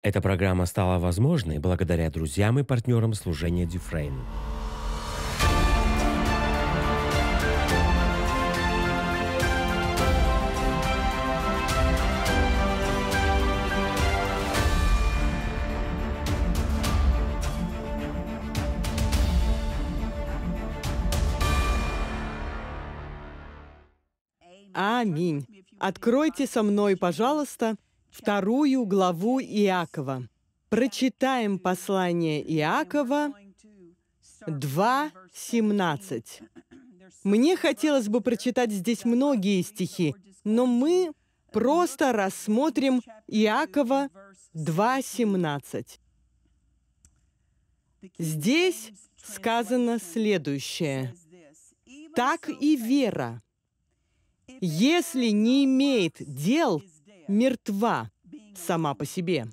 Эта программа стала возможной благодаря друзьям и партнерам служения Дюфрейн. Аминь. Откройте со мной, пожалуйста, вторую главу Иакова. Прочитаем послание Иакова 2.17. Мне хотелось бы прочитать здесь многие стихи, но мы просто рассмотрим Иакова 2.17. Здесь сказано следующее. «Так и вера, если не имеет дел, мертва сама по себе.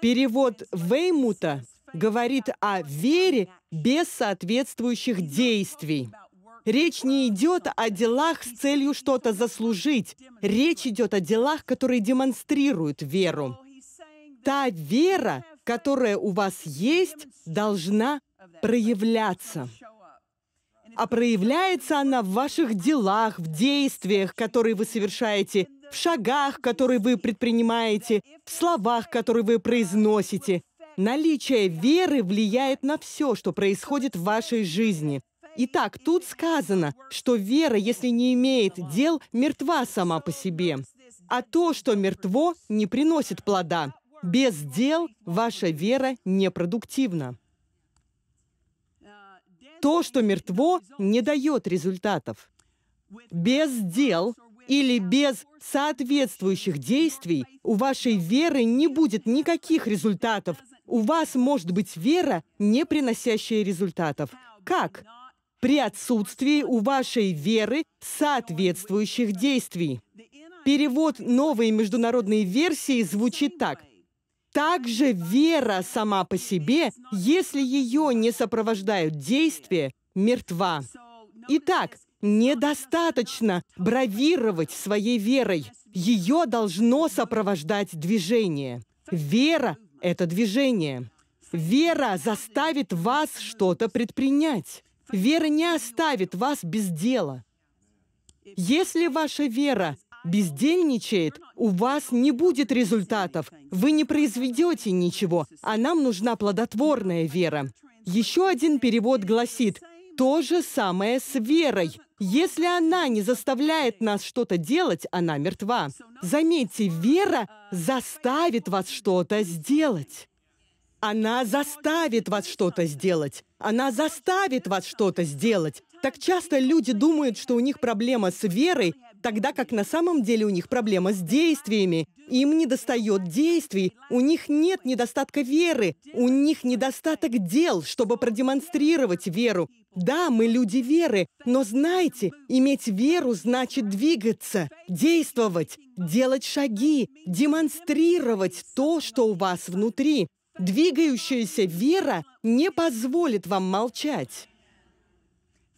Перевод Веймута говорит о вере без соответствующих действий. Речь не идет о делах с целью что-то заслужить. Речь идет о делах, которые демонстрируют веру. Та вера, которая у вас есть, должна проявляться. А проявляется она в ваших делах, в действиях, которые вы совершаете – в шагах, которые вы предпринимаете, в словах, которые вы произносите. Наличие веры влияет на все, что происходит в вашей жизни. Итак, тут сказано, что вера, если не имеет дел, мертва сама по себе. А то, что мертво, не приносит плода. Без дел ваша вера непродуктивна. То, что мертво, не дает результатов. Без дел или без соответствующих действий у вашей веры не будет никаких результатов. У вас может быть вера, не приносящая результатов. Как? При отсутствии у вашей веры соответствующих действий. Перевод новой международной версии звучит так. Также вера сама по себе, если ее не сопровождают действия, мертва. Итак, Недостаточно бравировать своей верой. Ее должно сопровождать движение. Вера – это движение. Вера заставит вас что-то предпринять. Вера не оставит вас без дела. Если ваша вера бездельничает, у вас не будет результатов, вы не произведете ничего, а нам нужна плодотворная вера. Еще один перевод гласит «то же самое с верой». Если она не заставляет нас что-то делать, она мертва. Заметьте, вера заставит вас что-то сделать. Она заставит вас что-то сделать. Она заставит вас что-то сделать. Так часто люди думают, что у них проблема с верой, тогда как на самом деле у них проблема с действиями. Им недостает действий, у них нет недостатка веры, у них недостаток дел, чтобы продемонстрировать веру, да, мы люди веры, но знаете, иметь веру значит двигаться, действовать, делать шаги, демонстрировать то, что у вас внутри. Двигающаяся вера не позволит вам молчать.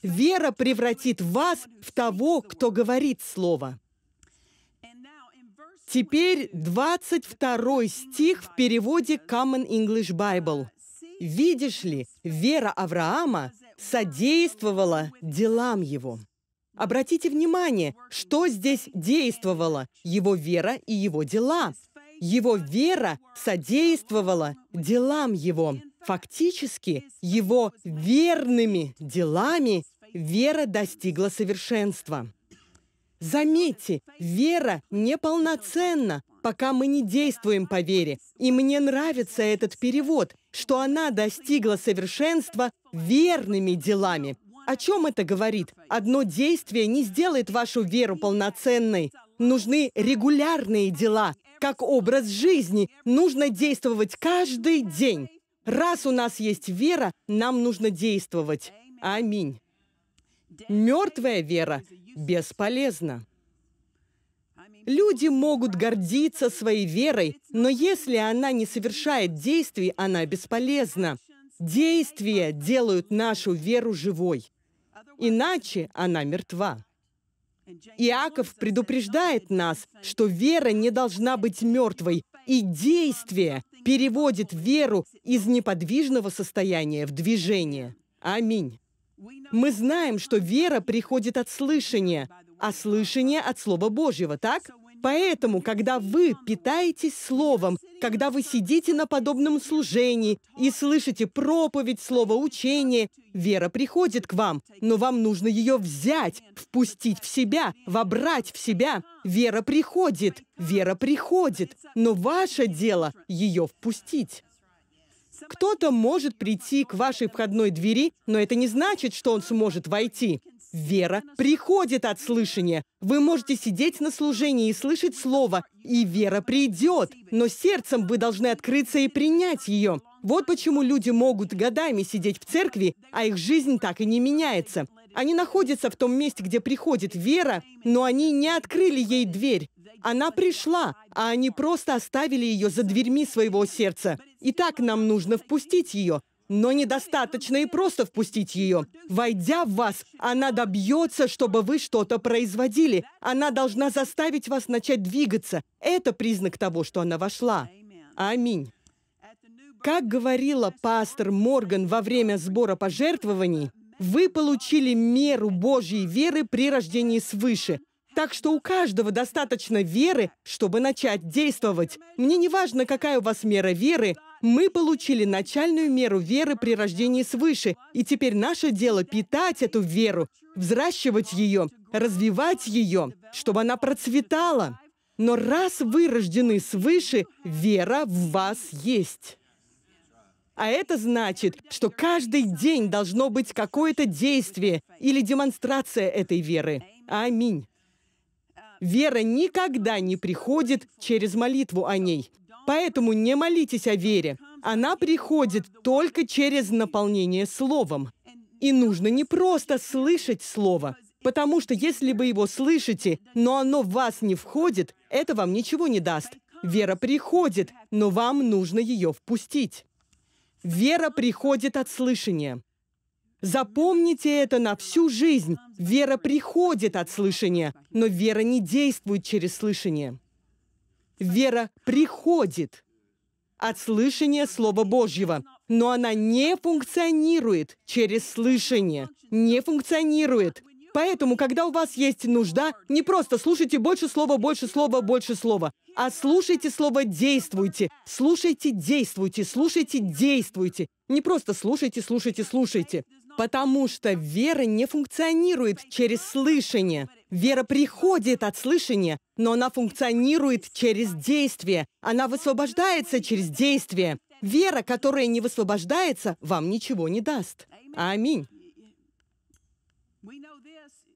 Вера превратит вас в того, кто говорит слово. Теперь 22 стих в переводе Common English Bible. Видишь ли, вера Авраама содействовала делам его. Обратите внимание, что здесь действовало – его вера и его дела. Его вера содействовала делам его. Фактически, его верными делами вера достигла совершенства. Заметьте, вера неполноценна, пока мы не действуем по вере. И мне нравится этот перевод, что она достигла совершенства верными делами. О чем это говорит? Одно действие не сделает вашу веру полноценной. Нужны регулярные дела, как образ жизни. Нужно действовать каждый день. Раз у нас есть вера, нам нужно действовать. Аминь. Мертвая вера бесполезно. Люди могут гордиться своей верой, но если она не совершает действий, она бесполезна. Действия делают нашу веру живой. Иначе она мертва. Иаков предупреждает нас, что вера не должна быть мертвой, и действие переводит веру из неподвижного состояния в движение. Аминь. Мы знаем, что вера приходит от слышания, а слышание от Слова Божьего, так? Поэтому, когда вы питаетесь Словом, когда вы сидите на подобном служении и слышите проповедь, слово учение, вера приходит к вам, но вам нужно ее взять, впустить в себя, вобрать в себя. Вера приходит, вера приходит, но ваше дело ее впустить. Кто-то может прийти к вашей входной двери, но это не значит, что он сможет войти. Вера приходит от слышания. Вы можете сидеть на служении и слышать слово, и вера придет. Но сердцем вы должны открыться и принять ее. Вот почему люди могут годами сидеть в церкви, а их жизнь так и не меняется. Они находятся в том месте, где приходит вера, но они не открыли ей дверь. Она пришла, а они просто оставили ее за дверьми своего сердца. И так нам нужно впустить ее. Но недостаточно и просто впустить ее. Войдя в вас, она добьется, чтобы вы что-то производили. Она должна заставить вас начать двигаться. Это признак того, что она вошла. Аминь. Как говорила пастор Морган во время сбора пожертвований, вы получили меру Божьей веры при рождении свыше. Так что у каждого достаточно веры, чтобы начать действовать. Мне не важно, какая у вас мера веры, мы получили начальную меру веры при рождении свыше, и теперь наше дело питать эту веру, взращивать ее, развивать ее, чтобы она процветала. Но раз вы рождены свыше, вера в вас есть. А это значит, что каждый день должно быть какое-то действие или демонстрация этой веры. Аминь. Вера никогда не приходит через молитву о ней. Поэтому не молитесь о вере. Она приходит только через наполнение словом. И нужно не просто слышать слово, потому что если вы его слышите, но оно в вас не входит, это вам ничего не даст. Вера приходит, но вам нужно ее впустить. Вера приходит от слышания. Запомните это на всю жизнь. Вера приходит от слышания, но вера не действует через слышание. Вера приходит от слышания Слова Божьего, но она не функционирует через слышание, не функционирует. Поэтому, когда у вас есть нужда, не просто слушайте больше слова, больше слова, больше слова, а слушайте слово «действуйте», слушайте «действуйте», слушайте «действуйте». Не просто слушайте, слушайте, слушайте. Потому что вера не функционирует через слышание. Вера приходит от слышания, но она функционирует через действие. Она высвобождается через действие. Вера, которая не высвобождается, вам ничего не даст. Аминь.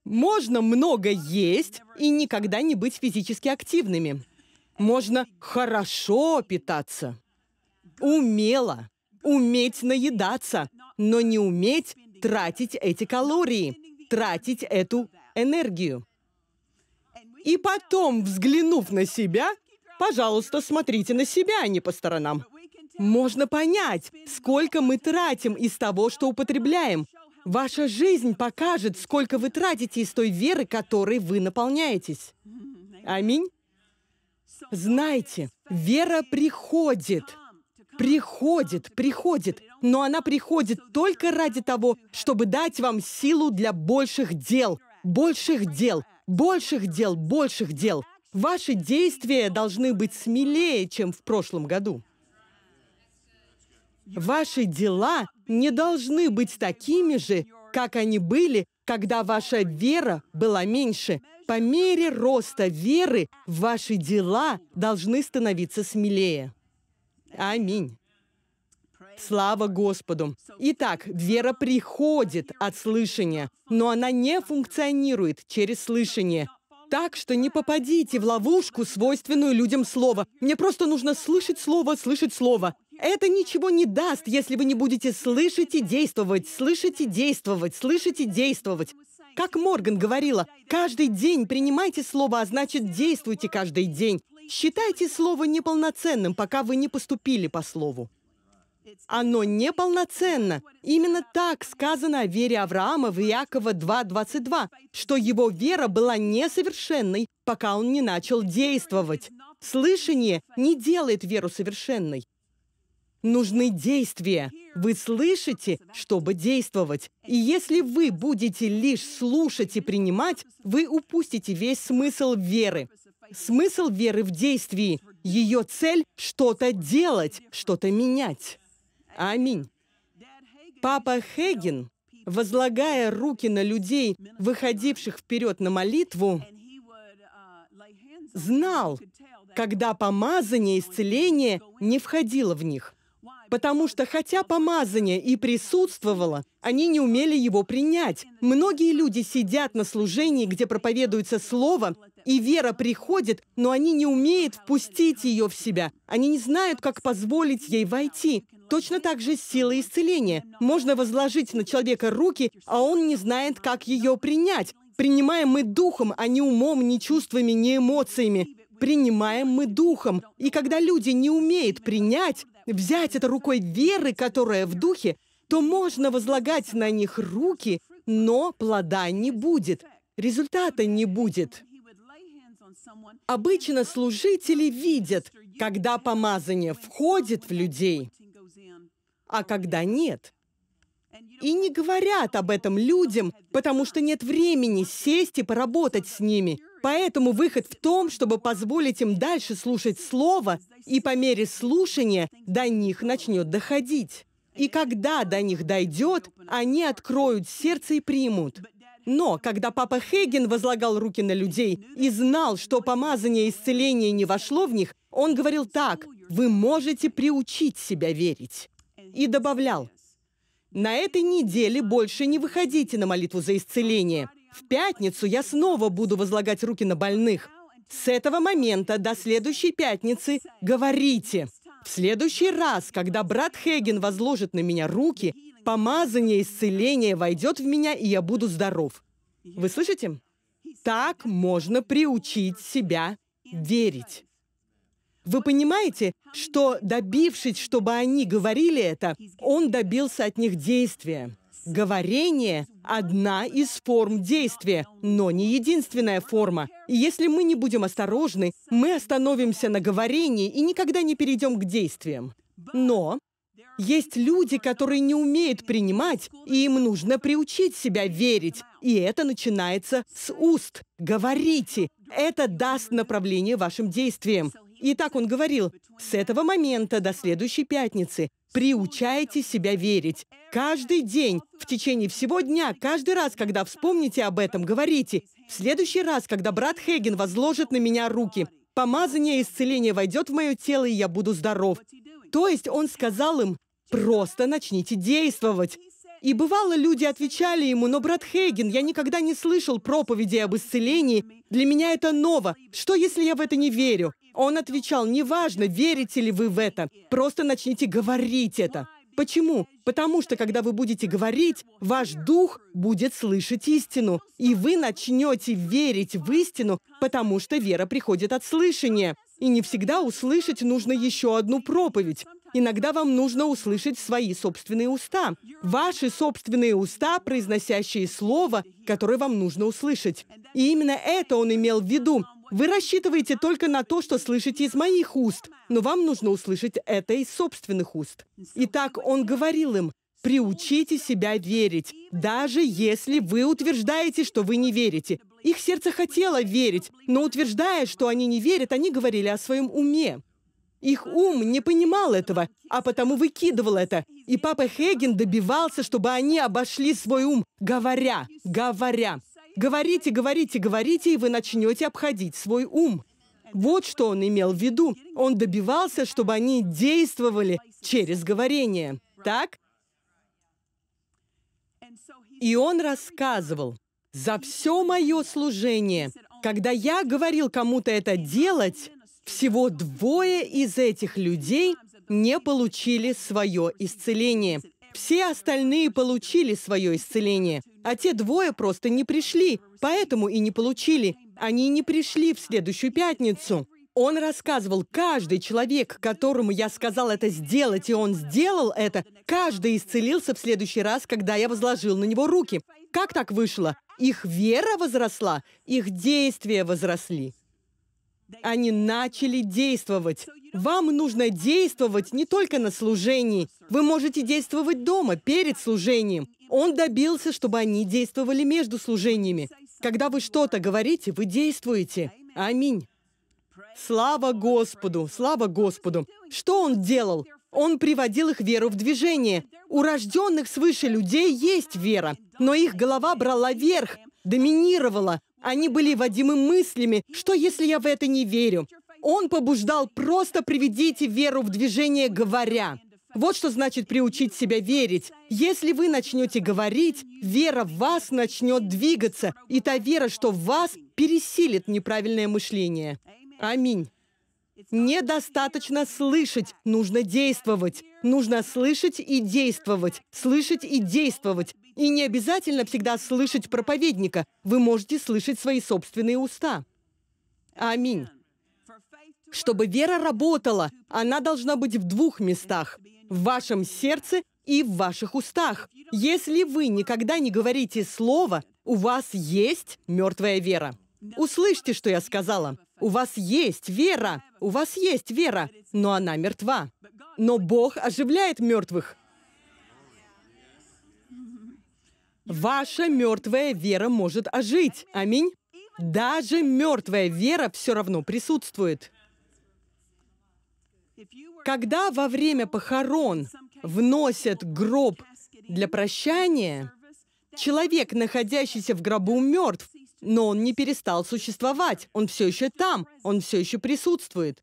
Можно много есть и никогда не быть физически активными. Можно хорошо питаться, умело, уметь наедаться, но не уметь тратить эти калории, тратить эту энергию. И потом, взглянув на себя, пожалуйста, смотрите на себя, а не по сторонам. Можно понять, сколько мы тратим из того, что употребляем. Ваша жизнь покажет, сколько вы тратите из той веры, которой вы наполняетесь. Аминь. Знаете, вера приходит. Приходит, приходит, но она приходит только ради того, чтобы дать вам силу для больших дел, Больших дел, больших дел, больших дел. Ваши действия должны быть смелее, чем в прошлом году. Ваши дела не должны быть такими же, как они были, когда ваша вера была меньше. По мере роста веры ваши дела должны становиться смелее. Аминь. Слава Господу! Итак, вера приходит от слышания, но она не функционирует через слышание. Так что не попадите в ловушку, свойственную людям слова. Мне просто нужно слышать слово, слышать слово. Это ничего не даст, если вы не будете слышать и действовать, слышать и действовать, слышать и действовать. Как Морган говорила, каждый день принимайте слово, а значит, действуйте каждый день. Считайте слово неполноценным, пока вы не поступили по слову. Оно неполноценно. Именно так сказано о вере Авраама в Иакова 2.22, что его вера была несовершенной, пока он не начал действовать. Слышание не делает веру совершенной. Нужны действия. Вы слышите, чтобы действовать. И если вы будете лишь слушать и принимать, вы упустите весь смысл веры. Смысл веры в действии. Ее цель – что-то делать, что-то менять. Аминь. Папа Хегин, возлагая руки на людей, выходивших вперед на молитву, знал, когда помазание исцеления не входило в них. Потому что хотя помазание и присутствовало, они не умели его принять. Многие люди сидят на служении, где проповедуется слово, и вера приходит, но они не умеют впустить ее в себя. Они не знают, как позволить ей войти. Точно так же сила исцеления. Можно возложить на человека руки, а он не знает, как ее принять. Принимаем мы духом, а не умом, не чувствами, не эмоциями. Принимаем мы духом. И когда люди не умеют принять, взять это рукой веры, которая в духе, то можно возлагать на них руки, но плода не будет, результата не будет. Обычно служители видят, когда помазание входит в людей, а когда нет. И не говорят об этом людям, потому что нет времени сесть и поработать с ними. Поэтому выход в том, чтобы позволить им дальше слушать Слово, и по мере слушания до них начнет доходить. И когда до них дойдет, они откроют сердце и примут. Но когда папа Хейген возлагал руки на людей и знал, что помазание исцеления не вошло в них, он говорил так, «Вы можете приучить себя верить». И добавлял, «На этой неделе больше не выходите на молитву за исцеление. В пятницу я снова буду возлагать руки на больных. С этого момента до следующей пятницы говорите. В следующий раз, когда брат Хеген возложит на меня руки, помазание исцеления войдет в меня, и я буду здоров. Вы слышите? Так можно приучить себя верить. Вы понимаете, что добившись, чтобы они говорили это, он добился от них действия. Говорение – одна из форм действия, но не единственная форма. И если мы не будем осторожны, мы остановимся на говорении и никогда не перейдем к действиям. Но есть люди, которые не умеют принимать, и им нужно приучить себя верить. И это начинается с уст. Говорите. Это даст направление вашим действиям. И так он говорил, с этого момента до следующей пятницы приучайте себя верить. Каждый день, в течение всего дня, каждый раз, когда вспомните об этом, говорите, в следующий раз, когда брат Хеген возложит на меня руки, помазание и исцеление войдет в мое тело, и я буду здоров. То есть он сказал им, просто начните действовать. И бывало, люди отвечали ему, но, брат Хейген, я никогда не слышал проповеди об исцелении. Для меня это ново. Что, если я в это не верю? Он отвечал, неважно, верите ли вы в это. Просто начните говорить это. Почему? Потому что, когда вы будете говорить, ваш дух будет слышать истину, и вы начнете верить в истину, потому что вера приходит от слышания. И не всегда услышать нужно еще одну проповедь. Иногда вам нужно услышать свои собственные уста. Ваши собственные уста, произносящие слово, которое вам нужно услышать. И именно это он имел в виду, вы рассчитываете только на то, что слышите из моих уст, но вам нужно услышать это из собственных уст. Итак, он говорил им, приучите себя верить, даже если вы утверждаете, что вы не верите. Их сердце хотело верить, но утверждая, что они не верят, они говорили о своем уме. Их ум не понимал этого, а потому выкидывал это. И папа Хейген добивался, чтобы они обошли свой ум, говоря, говоря. Говорите, говорите, говорите, и вы начнете обходить свой ум. Вот что он имел в виду. Он добивался, чтобы они действовали через говорение. Так? И он рассказывал, «За все мое служение, когда я говорил кому-то это делать, всего двое из этих людей не получили свое исцеление. Все остальные получили свое исцеление. А те двое просто не пришли, поэтому и не получили. Они не пришли в следующую пятницу. Он рассказывал, каждый человек, которому я сказал это сделать, и он сделал это, каждый исцелился в следующий раз, когда я возложил на него руки. Как так вышло? Их вера возросла, их действия возросли. Они начали действовать. Вам нужно действовать не только на служении. Вы можете действовать дома, перед служением. Он добился, чтобы они действовали между служениями. Когда вы что-то говорите, вы действуете. Аминь. Слава Господу, слава Господу. Что он делал? Он приводил их веру в движение. У рожденных свыше людей есть вера, но их голова брала верх, доминировала. Они были водимы мыслями, что если я в это не верю? Он побуждал, просто приведите веру в движение, говоря. Вот что значит приучить себя верить. Если вы начнете говорить, вера в вас начнет двигаться, и та вера, что в вас, пересилит неправильное мышление. Аминь. Недостаточно слышать, нужно действовать. Нужно слышать и действовать, слышать и действовать. И не обязательно всегда слышать проповедника. Вы можете слышать свои собственные уста. Аминь. Чтобы вера работала, она должна быть в двух местах в вашем сердце и в ваших устах. Если вы никогда не говорите слово, у вас есть мертвая вера. Услышьте, что я сказала. У вас есть вера, у вас есть вера, но она мертва. Но Бог оживляет мертвых. Ваша мертвая вера может ожить. Аминь. Даже мертвая вера все равно присутствует. Когда во время похорон вносят гроб для прощания, человек, находящийся в гробу, мертв, но он не перестал существовать, он все еще там, он все еще присутствует.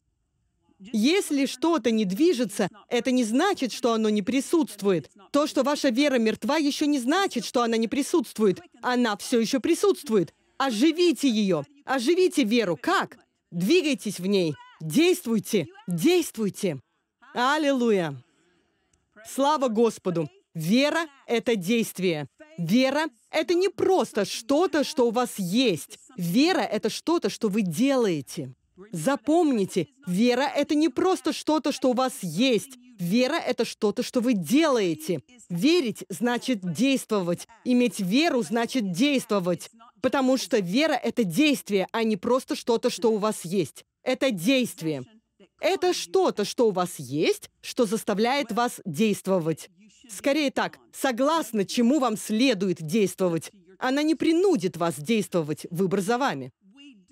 Если что-то не движется, это не значит, что оно не присутствует. То, что ваша вера мертва, еще не значит, что она не присутствует. Она все еще присутствует. Оживите ее. Оживите веру. Как? Двигайтесь в ней. Действуйте. Действуйте. Аллилуйя! Слава Господу! Вера – это действие. Вера – это не просто что-то, что у вас есть. Вера – это что-то, что вы делаете. Запомните, вера – это не просто что-то, что у вас есть. Вера – это что-то, что вы делаете. Верить – значит действовать. Иметь веру – значит действовать. Потому что вера – это действие, а не просто что-то, что у вас есть. Это действие. Это что-то, что у вас есть, что заставляет вас действовать. Скорее так, согласно чему вам следует действовать. Она не принудит вас действовать, выбор за вами.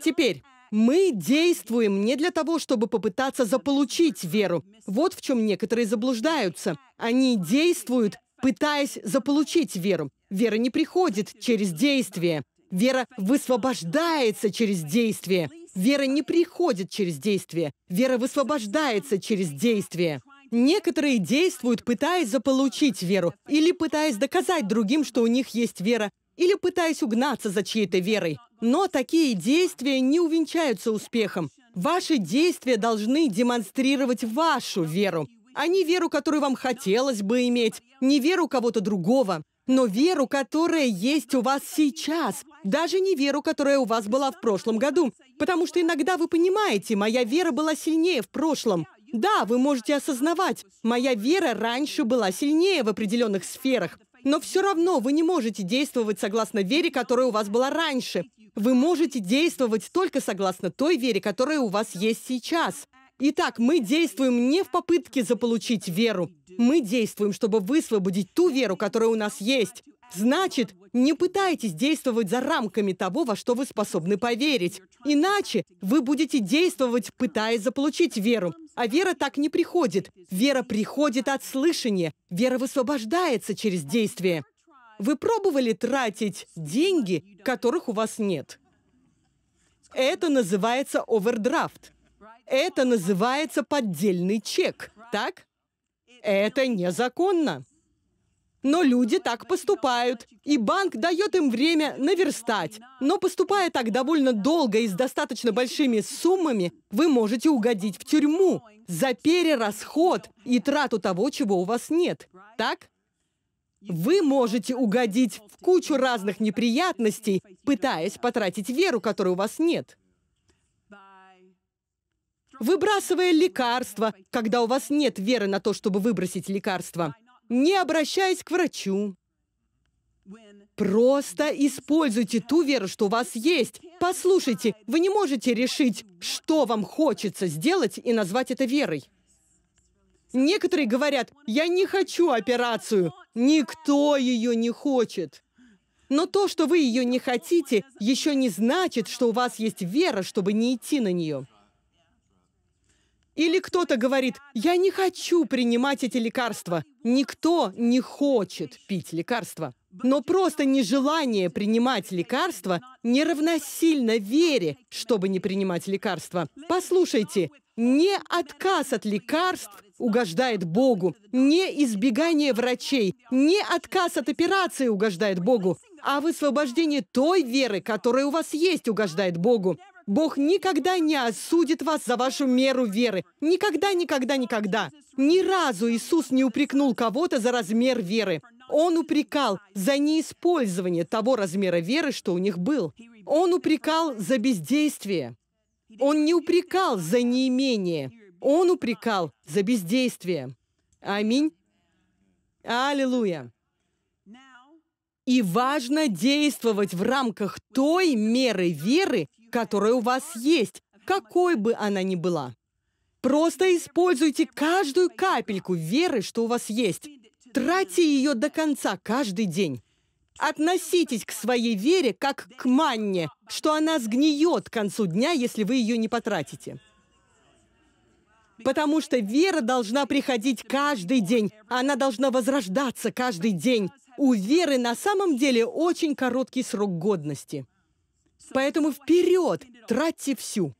Теперь, мы действуем не для того, чтобы попытаться заполучить веру. Вот в чем некоторые заблуждаются. Они действуют, пытаясь заполучить веру. Вера не приходит через действие. Вера высвобождается через действие. Вера не приходит через действие. Вера высвобождается через действие. Некоторые действуют, пытаясь заполучить веру, или пытаясь доказать другим, что у них есть вера, или пытаясь угнаться за чьей-то верой. Но такие действия не увенчаются успехом. Ваши действия должны демонстрировать вашу веру, а не веру, которую вам хотелось бы иметь, не веру кого-то другого, но веру, которая есть у вас сейчас, даже не веру, которая у вас была в прошлом году. Потому что иногда вы понимаете, моя вера была сильнее в прошлом. Да, вы можете осознавать, моя вера раньше была сильнее в определенных сферах. Но все равно вы не можете действовать согласно вере, которая у вас была раньше. Вы можете действовать только согласно той вере, которая у вас есть сейчас. Итак, мы действуем не в попытке заполучить веру. Мы действуем, чтобы высвободить ту веру, которая у нас есть. Значит, не пытайтесь действовать за рамками того, во что вы способны поверить. Иначе вы будете действовать, пытаясь заполучить веру. А вера так не приходит. Вера приходит от слышания. Вера высвобождается через действие. Вы пробовали тратить деньги, которых у вас нет? Это называется овердрафт. Это называется поддельный чек, так? Это незаконно. Но люди так поступают, и банк дает им время наверстать. Но поступая так довольно долго и с достаточно большими суммами, вы можете угодить в тюрьму за перерасход и трату того, чего у вас нет. Так? Вы можете угодить в кучу разных неприятностей, пытаясь потратить веру, которой у вас нет. Выбрасывая лекарства, когда у вас нет веры на то, чтобы выбросить лекарства – не обращаясь к врачу. Просто используйте ту веру, что у вас есть. Послушайте, вы не можете решить, что вам хочется сделать и назвать это верой. Некоторые говорят, я не хочу операцию. Никто ее не хочет. Но то, что вы ее не хотите, еще не значит, что у вас есть вера, чтобы не идти на нее. Или кто-то говорит, я не хочу принимать эти лекарства. Никто не хочет пить лекарства. Но просто нежелание принимать лекарства не равносильно вере, чтобы не принимать лекарства. Послушайте, не отказ от лекарств угождает Богу, не избегание врачей, не отказ от операции угождает Богу, а высвобождение той веры, которая у вас есть, угождает Богу. Бог никогда не осудит вас за вашу меру веры. Никогда, никогда, никогда. Ни разу Иисус не упрекнул кого-то за размер веры. Он упрекал за неиспользование того размера веры, что у них был. Он упрекал за бездействие. Он не упрекал за неимение. Он упрекал за бездействие. Аминь. Аллилуйя. И важно действовать в рамках той меры веры, которая у вас есть, какой бы она ни была. Просто используйте каждую капельку веры, что у вас есть. Тратьте ее до конца каждый день. Относитесь к своей вере как к манне, что она сгниет к концу дня, если вы ее не потратите. Потому что вера должна приходить каждый день, она должна возрождаться каждый день. У веры на самом деле очень короткий срок годности – Поэтому вперед, тратьте всю.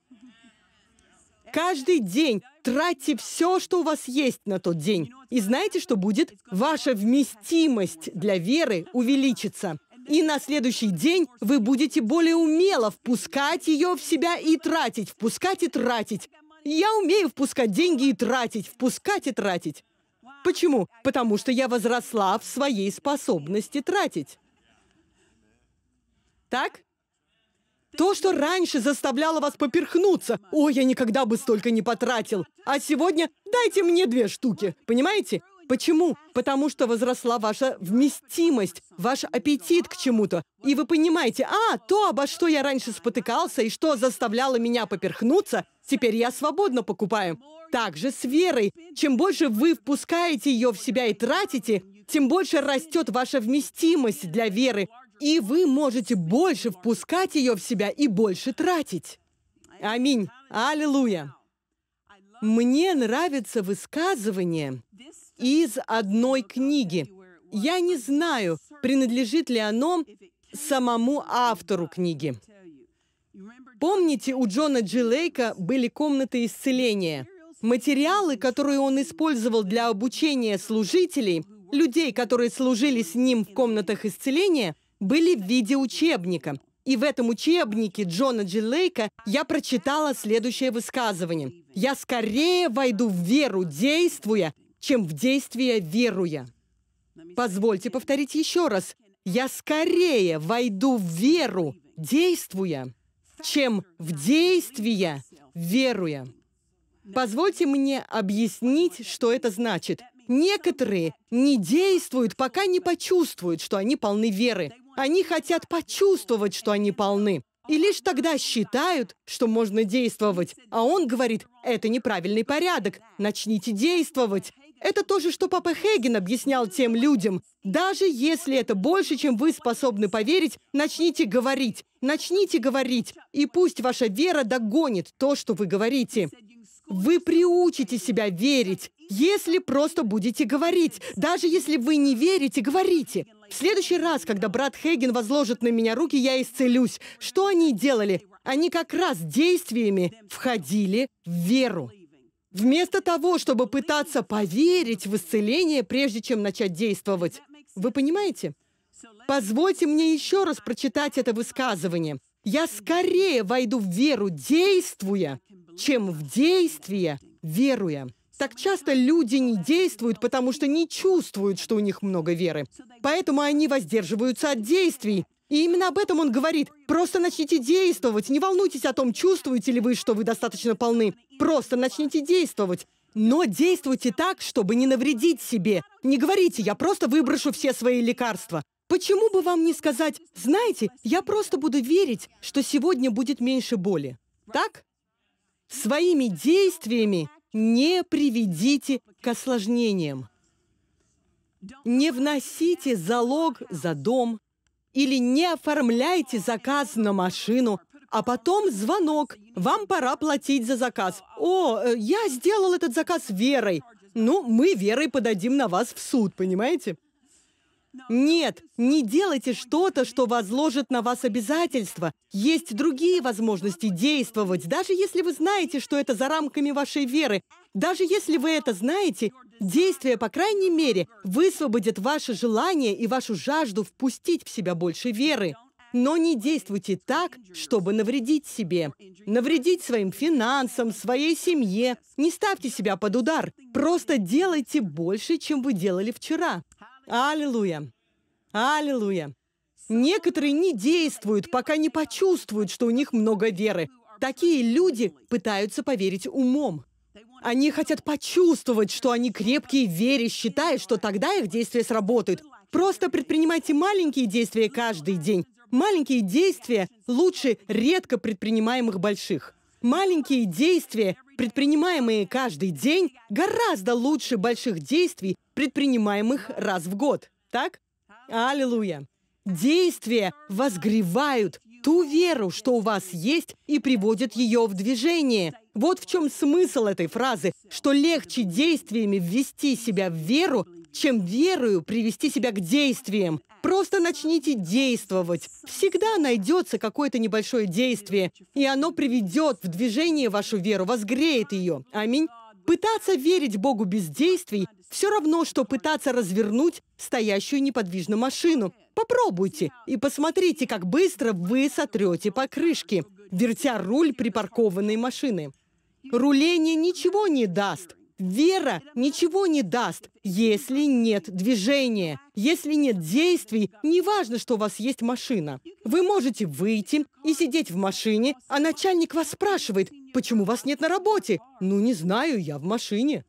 Каждый день тратьте все, что у вас есть на тот день. И знаете, что будет? Ваша вместимость для веры увеличится. И на следующий день вы будете более умело впускать ее в себя и тратить, впускать и тратить. Я умею впускать деньги и тратить, впускать и тратить. Почему? Потому что я возросла в своей способности тратить. Так? То, что раньше заставляло вас поперхнуться. О, я никогда бы столько не потратил. А сегодня дайте мне две штуки. Понимаете? Почему? Потому что возросла ваша вместимость, ваш аппетит к чему-то. И вы понимаете, а, то, обо что я раньше спотыкался и что заставляло меня поперхнуться, теперь я свободно покупаю. Также с верой. Чем больше вы впускаете ее в себя и тратите, тем больше растет ваша вместимость для веры, и вы можете больше впускать ее в себя и больше тратить. Аминь. Аллилуйя. Мне нравится высказывание из одной книги. Я не знаю, принадлежит ли оно самому автору книги. Помните, у Джона Джилейка были комнаты исцеления. Материалы, которые он использовал для обучения служителей, людей, которые служили с ним в комнатах исцеления, были в виде учебника. И в этом учебнике Джона Джилейка я прочитала следующее высказывание. «Я скорее войду в веру, действуя, чем в действие веруя». Позвольте повторить еще раз. «Я скорее войду в веру, действуя, чем в действие веруя». Позвольте мне объяснить, что это значит. Некоторые не действуют, пока не почувствуют, что они полны веры. Они хотят почувствовать, что они полны. И лишь тогда считают, что можно действовать. А он говорит, это неправильный порядок, начните действовать. Это то же, что Папа Хейген объяснял тем людям. Даже если это больше, чем вы способны поверить, начните говорить, начните говорить, и пусть ваша вера догонит то, что вы говорите. Вы приучите себя верить, если просто будете говорить. Даже если вы не верите, говорите. В следующий раз, когда брат Хейген возложит на меня руки, я исцелюсь. Что они делали? Они как раз действиями входили в веру. Вместо того, чтобы пытаться поверить в исцеление, прежде чем начать действовать. Вы понимаете? Позвольте мне еще раз прочитать это высказывание. Я скорее войду в веру, действуя, чем в действие, веруя. Так часто люди не действуют, потому что не чувствуют, что у них много веры. Поэтому они воздерживаются от действий. И именно об этом он говорит. Просто начните действовать. Не волнуйтесь о том, чувствуете ли вы, что вы достаточно полны. Просто начните действовать. Но действуйте так, чтобы не навредить себе. Не говорите, я просто выброшу все свои лекарства. Почему бы вам не сказать, знаете, я просто буду верить, что сегодня будет меньше боли? Так? Своими действиями не приведите к осложнениям. Не вносите залог за дом или не оформляйте заказ на машину, а потом звонок. Вам пора платить за заказ. О, э, я сделал этот заказ верой. Ну, мы верой подадим на вас в суд, понимаете? Нет, не делайте что-то, что возложит на вас обязательства. Есть другие возможности действовать, даже если вы знаете, что это за рамками вашей веры. Даже если вы это знаете, действие, по крайней мере, высвободит ваше желание и вашу жажду впустить в себя больше веры. Но не действуйте так, чтобы навредить себе. Навредить своим финансам, своей семье. Не ставьте себя под удар. Просто делайте больше, чем вы делали вчера. Аллилуйя! Аллилуйя! Некоторые не действуют, пока не почувствуют, что у них много веры. Такие люди пытаются поверить умом. Они хотят почувствовать, что они крепкие в вере, считая, что тогда их действия сработают. Просто предпринимайте маленькие действия каждый день. Маленькие действия лучше редко предпринимаемых больших. Маленькие действия, предпринимаемые каждый день, гораздо лучше больших действий, предпринимаемых раз в год. Так? Аллилуйя! Действия возгревают ту веру, что у вас есть, и приводят ее в движение. Вот в чем смысл этой фразы, что легче действиями ввести себя в веру, чем верою привести себя к действиям. Просто начните действовать. Всегда найдется какое-то небольшое действие, и оно приведет в движение вашу веру, возгреет ее. Аминь. Пытаться верить Богу без действий все равно, что пытаться развернуть стоящую неподвижно машину. Попробуйте и посмотрите, как быстро вы сотрете покрышки, вертя руль припаркованной машины. Руление ничего не даст. Вера ничего не даст, если нет движения, если нет действий, неважно, что у вас есть машина. Вы можете выйти и сидеть в машине, а начальник вас спрашивает, почему вас нет на работе? Ну, не знаю, я в машине.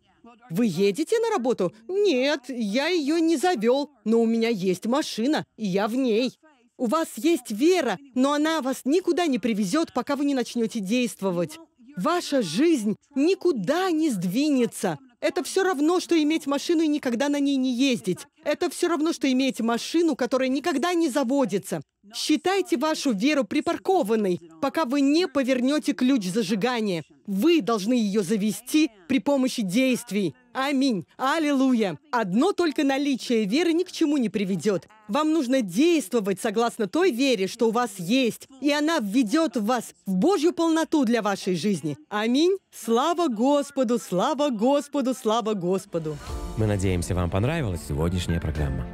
Вы едете на работу? Нет, я ее не завел, но у меня есть машина, и я в ней. У вас есть вера, но она вас никуда не привезет, пока вы не начнете действовать. Ваша жизнь никуда не сдвинется. Это все равно, что иметь машину и никогда на ней не ездить. Это все равно, что иметь машину, которая никогда не заводится. Считайте вашу веру припаркованной, пока вы не повернете ключ зажигания. Вы должны ее завести при помощи действий. Аминь. Аллилуйя. Одно только наличие веры ни к чему не приведет. Вам нужно действовать согласно той вере, что у вас есть, и она введет вас в Божью полноту для вашей жизни. Аминь. Слава Господу, слава Господу, слава Господу. Мы надеемся, вам понравилась сегодняшняя программа.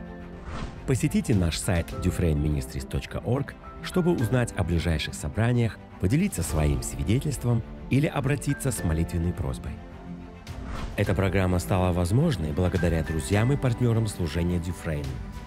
Посетите наш сайт dufrainministries.org, чтобы узнать о ближайших собраниях, поделиться своим свидетельством – или обратиться с молитвенной просьбой. Эта программа стала возможной благодаря друзьям и партнерам служения Дюфрейн –